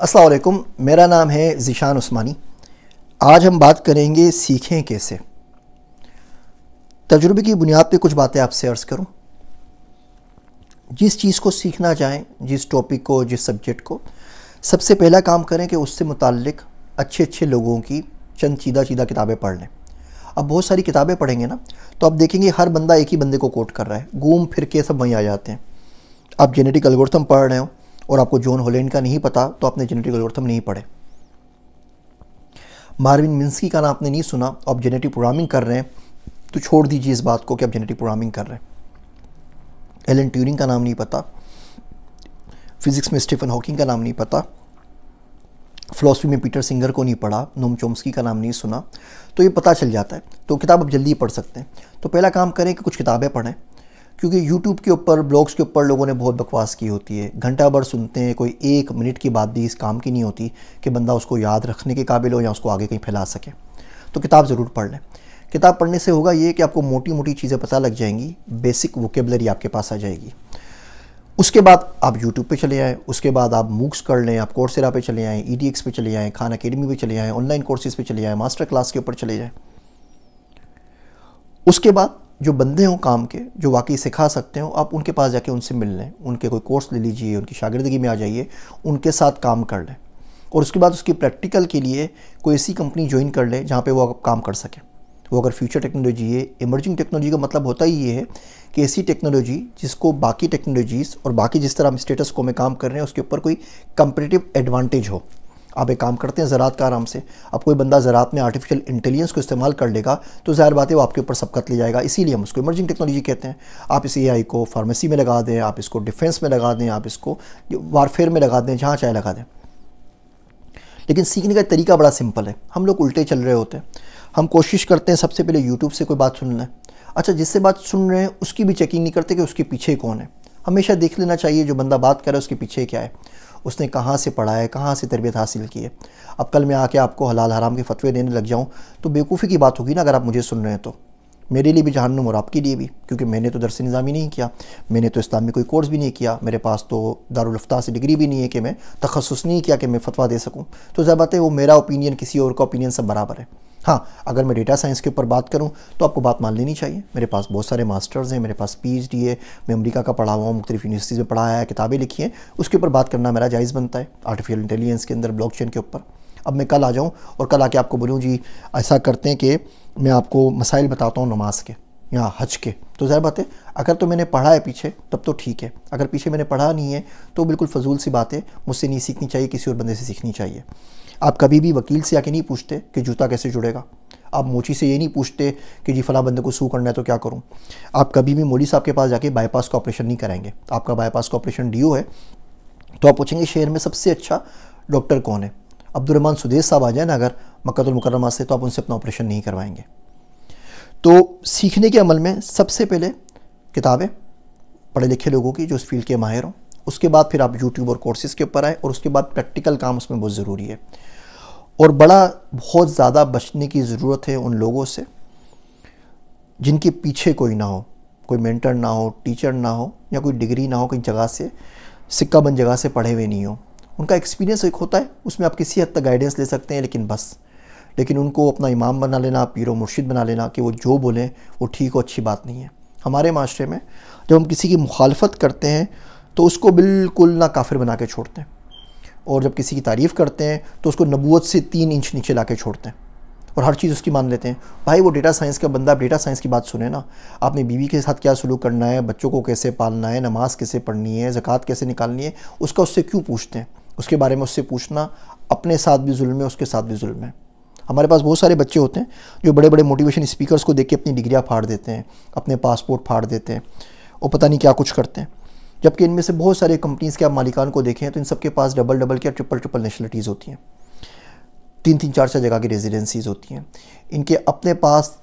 असलकुम मेरा नाम है ज़िशान उस्मानी आज हम बात करेंगे सीखें कैसे तजुर्बे की बुनियाद पे कुछ बातें आपसे अर्ज़ करूं जिस चीज़ को सीखना चाहें जिस टॉपिक को जिस सब्जेक्ट को सबसे पहला काम करें कि उससे मुतक अच्छे अच्छे लोगों की चंद चीदा चीदा किताबें पढ़ लें अब बहुत सारी किताबें पढ़ेंगे ना तो आप देखेंगे हर बंदा एक ही बंदे को कोट कर रहा है घूम फिर के सब वहीं आ जाते हैं आप जेनेटिक अलगोर्थम पढ़ रहे हो और आपको जॉन होलैंड का नहीं पता तो आपने जेनेटिक एल्गोरिथम नहीं पढ़े मार्विन मिन्सकी का नाम आपने नहीं सुना तो आप जेनेटिक प्रोग्रामिंग कर रहे हैं तो छोड़ दीजिए इस बात को कि आप जेनेटिक प्रोग्रामिंग कर रहे हैं एलन ट्यूरिंग का नाम नहीं पता फिज़िक्स में स्टीफन हॉकिंग का नाम नहीं पता फ़िलासफ़ी में पीटर सिंगर को नहीं पढ़ा नोम चोम्सकी का नाम नहीं सुना तो ये पता चल जाता है तो किताब आप जल्दी पढ़ सकते हैं तो पहला काम करें कि कुछ किताबें पढ़ें क्योंकि यूट्यूब के ऊपर ब्लॉग्स के ऊपर लोगों ने बहुत बकवास की होती है घंटा भर सुनते हैं कोई एक मिनट की बात भी इस काम की नहीं होती कि बंदा उसको याद रखने के काबिल हो या उसको आगे कहीं फैला सके तो किताब ज़रूर पढ़ लें किताब पढ़ने से होगा ये कि आपको मोटी मोटी चीज़ें पता लग जाएंगी बेसिक वोकेबलरी आपके पास आ जाएगी उसके बाद आप यूट्यूब पे चले आएँ उसके बाद आप मूक्स कर लें आप कोर्सेरा पे चले आएँ ई e पे चले आएँ खान अकेडमी पे चले आएँ ऑनलाइन कोर्सेज़ पे चले आएँ मास्टर क्लास के ऊपर चले जाएँ उसके बाद जो बंदे हों काम के जो वाकई सिखा सकते हो आप उनके पास जाके उनसे मिल लें उनके कोई कोर्स ले लीजिए उनकी शागिर्दगी में आ जाइए उनके साथ काम कर लें और उसके बाद उसकी प्रैक्टिकल के लिए कोई ऐसी कंपनी ज्वाइन कर लें जहाँ पर वो आप काम कर सकें वो अगर फ्यूचर टेक्नोलॉजी है इमर्जिंग टेक्नोलॉजी का मतलब होता ही ये है कि ऐसी टेक्नोलॉजी जिसको बाकी टेक्नोलॉजीज़ और बाकी जिस तरह हम स्टेटस को में काम कर रहे हैं उसके ऊपर कोई कंपटेटिव एडवांटेज हो आप एक काम करते हैं ज़रात का आराम से अब कोई बंदा ज़रात में आर्टिफिशियल इंटेलिजेंस को इस्तेमाल कर लेगा तो ज़ाहिर बात है वो आपके ऊपर सबकत ले जाएगा इसीलिए हम उसको इमर्जिंग टेक्नोलॉजी कहते हैं आप इस ए को फार्मेसी में लगा दें आप इसको डिफेंस में लगा दें आप इसको वारफेयर में लगा दें जहाँ चाहे लगा दें लेकिन सीखने का तरीका बड़ा सिंपल है हम लोग उल्टे चल रहे होते हैं हम कोशिश करते हैं सबसे पहले यूट्यूब से कोई बात सुन लें अच्छा जिससे बात सुन रहे हैं उसकी भी चेकिंग नहीं करते कि उसके पीछे कौन है हमेशा देख लेना चाहिए जो बंदा बात कर रहा है उसके पीछे क्या है उसने कहाँ से पढ़ा है कहाँ से तरबियत हासिल की है अब कल मैं आके आपको हलाल हराम के फतवे देने लग जाऊँ तो बेवकूफ़ी की बात होगी ना अगर आप मुझे सुन रहे हैं तो मेरे लिए भी जहनुम और आपके लिए भी क्योंकि मैंने तो दरस निज़ामी नहीं किया मैंने तो इस्लामी कोई कोर्स भी नहीं किया मेरे पास तो दारुलफ्ता से डिग्री भी नहीं है कि मैं तखसस नहीं किया कि मैं फतवा दे सकूँ तो ज़रूरत है वो मेरा ओपिनियन किसी और का ओपिनियन सब बराबर है हाँ अगर मैं डेटा साइंस के ऊपर बात करूँ तो आपको बात मान लेनी चाहिए मेरे पास बहुत सारे मास्टर्स हैं मेरे पास पीएचडी है मैं अमेरिका का पढ़ा हुआ हूँ मुख्तलिफ यूनिवर्सिटीज़ में पढ़ाया है किताबें लिखी हैं उसके ऊपर बात करना मेरा जायज़ बनता है आर्टिफिशियल इंटेलिजेंस के अंदर ब्लॉकचेन के ऊपर अब मैं कल आ जाऊँ और कल आके आपको बोलूँ जी ऐसा करते हैं कि मैं आपको मसाइल बताता हूँ नमाज के या हज के तो ज़ाहिर बात है अगर तो मैंने पढ़ा है पीछे तब तो ठीक है अगर पीछे मैंने पढ़ा नहीं है तो बिल्कुल फजूल सी बात है मुझसे नहीं सीखनी चाहिए किसी और बंदे से सीखनी चाहिए आप कभी भी वकील से आके नहीं पूछते कि जूता कैसे जुड़ेगा आप मोची से ये नहीं पूछते कि जी फला बंदे को सू करना है तो क्या करूँ आप कभी भी मोली साहब के पास जाके बाईपास का ऑपरेशन नहीं कराएंगे आपका बाईपास का ऑपरेशन डी है तो आप पूछेंगे शहर में सबसे अच्छा डॉक्टर कौन है अब्दुलरमान सुदेश साहब आ जाए ना अगर मक्तुलमकरमा से तो आप उनसे अपना ऑपरेशन नहीं करवाएंगे तो सीखने के अमल में सबसे पहले किताबें पढ़े लिखे लोगों की जो उस फील्ड के माहिर हों उसके बाद फिर आप यूट्यूब और कोर्सेज़ के ऊपर आए और उसके बाद प्रैक्टिकल काम उसमें बहुत ज़रूरी है और बड़ा बहुत ज़्यादा बचने की ज़रूरत है उन लोगों से जिनके पीछे कोई ना हो कोई मेंटर ना हो टीचर ना हो या कोई डिग्री ना हो कहीं जगह से सिक्का बन जगह से पढ़े हुए नहीं हो उनका एक्सपीरियंस एक होता है उसमें आप किसी हद तक गाइडेंस ले सकते हैं लेकिन बस लेकिन उनको अपना इमाम बना लेना पीर मुर्शिद बना लेना कि वो जो बोलें वो ठीक और अच्छी बात नहीं है हमारे माशरे में जब हम किसी की मुखालफत करते हैं तो उसको बिल्कुल ना काफिर बना के छोड़ते हैं और जब किसी की तारीफ़ करते हैं तो उसको नबूत से तीन इंच नीचे ला के छोड़ते हैं और हर चीज़ उसकी मान लेते हैं भाई वो डेटा साइंस का बंदा डेटा साइंस की बात सुने ना आपने बीवी के साथ क्या सलूक करना है बच्चों को कैसे पालना है नमाज कैसे पढ़नी है ज़क़़त कैसे निकालनी है उसका उससे क्यों पूछते हैं उसके बारे में उससे पूछना अपने साथ भी जुल्म है उसके साथ भी जुल्म है हमारे पास बहुत सारे बच्चे होते हैं जो बड़े बड़े मोटिवेशन स्पीकर्स को देख के अपनी डिग्रियाँ फाड़ देते हैं अपने पासपोर्ट फाड़ देते हैं और पता नहीं क्या कुछ करते हैं जबकि इनमें से बहुत सारे कंपनीज़ के आप मालिकान को देखें तो इन सबके पास डबल डबल या ट्रिपल ट्रिपल नेशनलिटीज़ होती हैं तीन तीन चार चार जगह की रेजिडेंसीज़ होती हैं इनके अपने पास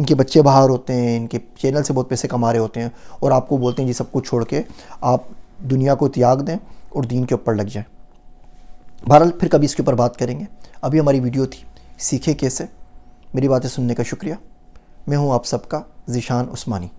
इनके बच्चे बाहर होते हैं इनके चैनल से बहुत पैसे कमा रहे होते हैं और आपको बोलते हैं जी सब कुछ छोड़ के आप दुनिया को त्याग दें और दीन के ऊपर लग जाएं बहरहाल फिर कभी इसके ऊपर बात करेंगे अभी हमारी वीडियो थी सीखे कैसे मेरी बातें सुनने का शुक्रिया मैं हूँ आप सबका जिशान उस्मानी